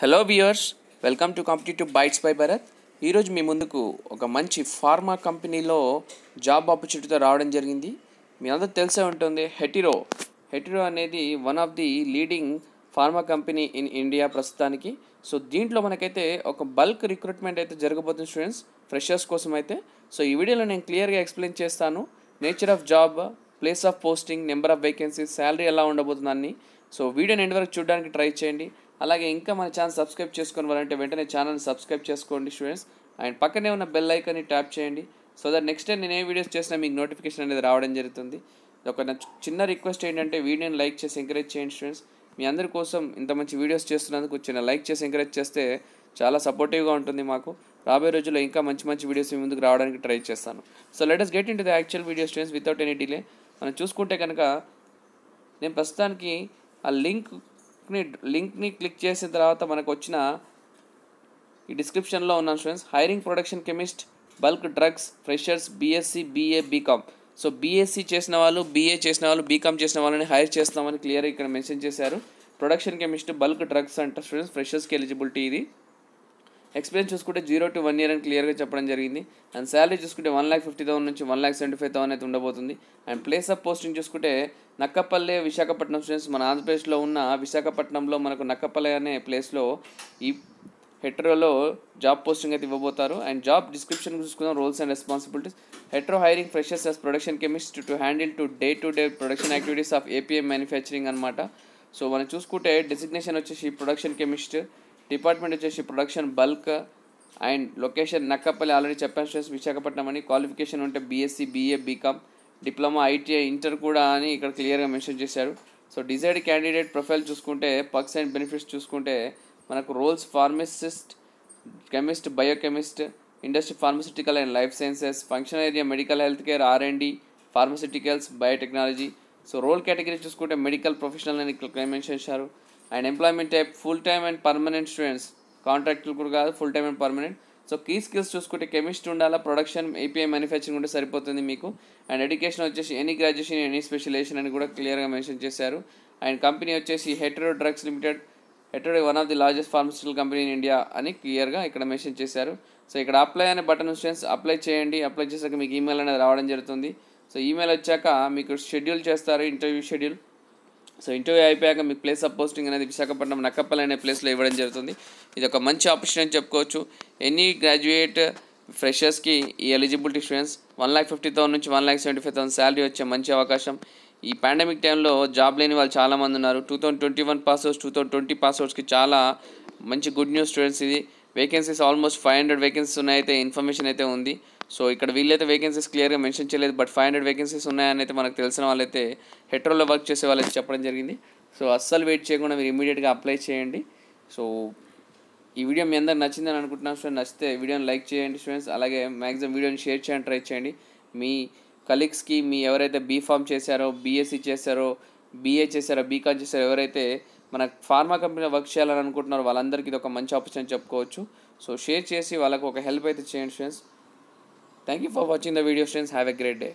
hello viewers welcome to competitive bytes by Bharat ఈరోజు మీ ముందుకు ఒక మంచి ఫార్మా కంపెనీలో జాబ్ ఆపర్చునిటీతో రావడం జరిగింది మీ అందరూ తెలిసే ఉంటుంది హెటిరో హెటిరో అనేది one of the leading pharma company in India ప్రస్తుతానికి సో దీంట్లో మనకైతే ఒక బల్క్ రిక్రూట్మెంట్ అయితే జరగబోతుంది స్టూడెంట్స్ ఫ్రెషర్స్ కోసం అయితే సో ఈ వీడియోలో నేను క్లియర్గా ఎక్స్ప్లెయిన్ చేస్తాను nature of job place of posting number of vacancies salary ఎలా ఉండబోతుందని సో వీడియోని ఎంతవరకు చూడడానికి ట్రై చేయండి అలాగే ఇంకా మన ఛానల్ సబ్స్క్రైబ్ చేసుకుని వాళ్ళంటే వెంటనే ఛానల్ని సబ్స్క్రైబ్ చేసుకోండి స్టూడెంట్స్ అండ్ పక్కనే ఉన్న బెల్ ఐకాన్ని ట్యాప్ చేయండి సో దట్ నెక్స్ట్ టైం నేను ఏ వీడియోస్ చేసినా మీకు నోటిఫికేషన్ అనేది రావడం జరుగుతుంది ఒక చిన్న రిక్వెస్ట్ ఏంటంటే వీడియోని లైక్ చేసి ఎంకరేజ్ చేయండి స్టూడెంట్స్ మీ అందరి కోసం ఇంత మంచి వీడియోస్ చేస్తున్నందుకు చిన్న లైక్ చేసి ఎంకరేజ్ చేస్తే చాలా సపోర్టివ్గా ఉంటుంది మాకు రాబోయే రోజుల్లో ఇంకా మంచి మంచి వీడియోస్ మీ ముందుకు రావడానికి ట్రై చేస్తాను so let's get into the actual video students without any delay మనం చూసుకుంటే కనుక నేను ప్రస్తుతానికి ఆ లింక్ లింక్ని లింక్ని క్లిక్ చేసిన తర్వాత మనకు వచ్చిన ఈ డిస్క్రిప్షన్లో ఉన్నాను students hiring production chemist bulk drugs freshers BSc BA BCom so BSc చేసిన వాళ్ళు బీఏ చేసిన వాళ్ళు బీకామ్ చేసిన వాళ్ళని హైర్ చేస్తామని క్లియర్ ఇక్కడ మెన్షన్ చేశారు ప్రొడక్షన్ కెమిస్ట్ బల్క్ డ్రగ్స్ అంటే స్టూడెంట్స్ ఫ్రెషర్స్కి ఎలిజిబిలిటీ ఇది ఎక్స్పీరియన్స్ చూసుకుంటే జీరో టు వన్ ఇయర్ అని క్లియర్గా చెప్పడం జరిగింది అండ్ శాలరీ చూసుకుంటే వన్ ల్యాక్ ఫిఫ్టీ థౌసండ్ నుంచి one lakh seventy five thousand అయితే ఉండబోతుంది అండ్ ప్లేస్ ఆఫ్ పోస్టింగ్ చూసుకుంటే నక్కపల్లె విశాఖపట్నం స్టూడెంట్స్ మన ఆంధ్రప్రదేశ్లో ఉన్న విశాఖపట్నంలో మనకు నక్కపల్లె అనే ప్లేస్లో ఈ హెట్రోలో జాబ్ పోస్టింగ్ అయితే ఇవ్వబోతారు అండ్ జాబ్ డిస్క్రిప్షన్ చూసుకుందాం roles and responsibilities Hetero hiring freshers as production chemist to handle to day to day production activities of APM manufacturing అనమాట సో మనం చూసుకుంటే డెసిగ్నేషన్ వచ్చేసి ప్రొడక్షన్ కెమిస్ట్ డిపార్ట్మెంట్ వచ్చేసి production bulk and location Nakkapalli already చెప్పాను స్ట్రెస్ విశాఖపట్నం అని qualification ఉంటే BSc BA BCom diploma ITI inter కూడా అని ఇక్కడ క్లియర్గా మెన్షన్ చేశారు సో డిజైర్డ్ క్యాండిడేట్ ప్రొఫైల్ చూసుకుంటే పర్క్స్ అండ్ బెనిఫిట్స్ చూసుకుంటే మనకు roles pharmacist chemist biochemist industry pharmaceutical and life sciences function area medical health care R and D pharmaceuticals biotechnology so role category చూసుకుంటే medical professional అని ఇక్కడ మెన్షన్ చేశారు and employment type full time and permanent students కాంట్రాక్టులు కూడా కాదు full time and permanent so key skills చూసుకుంటే chemistry ఉండాలా production API manufacturing ఉంటే సరిపోతుంది మీకు అండ్ ఎడ్యుకేషన్ వచ్చేసి ఎనీ గ్రాడ్యుయేషన్ ఎనీ స్పెషలైజేషన్ అని కూడా క్లియర్గా మెన్షన్ చేశారు అండ్ కంపెనీ వచ్చేసి Hetero drugs limited Hetero one of the largest pharmaceutical company in India అని క్లియర్గా ఇక్కడ మెన్షన్ చేశారు సో ఇక్కడ అప్లై అనే బటన్ స్టూడెంట్స్ అప్లై చేయండి అప్లై చేశాక మీకు ఈమెయిల్ అనేది రావడం జరుగుతుంది సో ఈమెయిల్ వచ్చాక మీకు షెడ్యూల్ చేస్తారు ఇంటర్వ్యూ షెడ్యూల్ సో ఇంటర్వ్యూ అయిపోయాక మీకు ప్లేస్ ఆఫ్ పోస్టింగ్ అనేది విశాఖపట్నం నక్కపల్లి అనే ప్లేస్లో ఇవ్వడం జరుగుతుంది ఇది ఒక మంచి ఆప్షన్ అని చెప్పుకోవచ్చు ఎనీ గ్రాడ్యుయేట్ ఫ్రెషర్స్కి ఈ eligibility students one lakh fifty thousand నుంచి one lakh seventy five thousand salary వచ్చే మంచి అవకాశం ఈ పాండమిక్ టైంలో జాబ్ లేని వాళ్ళు చాలామంది ఉన్నారు two thousand twenty one pass outs two thousand twenty pass అవుట్స్కి చాలా మంచి గుడ్ న్యూస్ స్టూడెంట్స్ ఇది vacancies almost five hundred vacancies ఉన్నాయైతే ఇన్ఫర్మేషన్ అయితే ఉంది సో ఇక్కడ వీళ్ళైతే వేకెన్సీస్ క్లియర్గా మెన్షన్ చేయలేదు బట్ ఫైవ్ హండ్రెడ్ వేకెన్సీస్ ఉన్నాయని అయితే మనకు తెలిసిన వాళ్ళైతే హెట్రోలో వర్క్ చేసే వాళ్ళైతే చెప్పడం జరిగింది సో అస్సలు వెయిట్ చేయకుండా మీరు ఇమీడియట్గా అప్లై చేయండి సో ఈ వీడియో మీ అందరికి నచ్చిందని అనుకుంటున్నాను స్టూడెంట్ నచ్చితే వీడియోని లైక్ చేయండి స్టూడెంట్స్ అలాగే మ్యాక్సిమం వీడియోని షేర్ చేయండి ట్రై చేయండి మీ కలీగ్స్కి మీ ఎవరైతే బీఫామ్ చేశారో బీఎస్సీ చేశారో బీఏ చేశారో బీకామ్ చేశారో ఎవరైతే మన ఫార్మా కంపెనీలో వర్క్ చేయాలని అనుకుంటున్నారు వాళ్ళందరికీ ఇది ఒక మంచి ఆపర్చునిటీ చెప్పుకోవచ్చు సో షేర్ చేసి వాళ్ళకు ఒక హెల్ప్ అయితే చేయండి friends thank you for watching the video friends have a great day